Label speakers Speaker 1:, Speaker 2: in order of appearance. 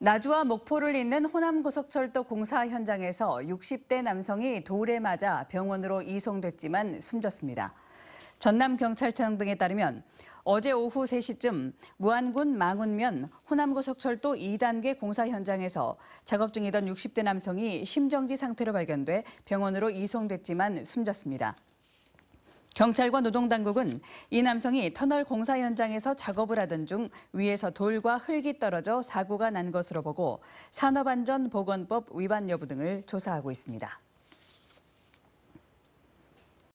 Speaker 1: 나주와 목포를 잇는 호남고속철도 공사 현장에서 60대 남성이 돌에 맞아 병원으로 이송됐지만 숨졌습니다. 전남경찰청 등에 따르면 어제 오후 3시쯤 무안군 망운면 호남고속철도 2단계 공사 현장에서 작업 중이던 60대 남성이 심정지 상태로 발견돼 병원으로 이송됐지만 숨졌습니다. 경찰과 노동당국은 이 남성이 터널 공사 현장에서 작업을 하던 중 위에서 돌과 흙이 떨어져 사고가 난 것으로 보고 산업안전보건법 위반 여부 등을 조사하고 있습니다.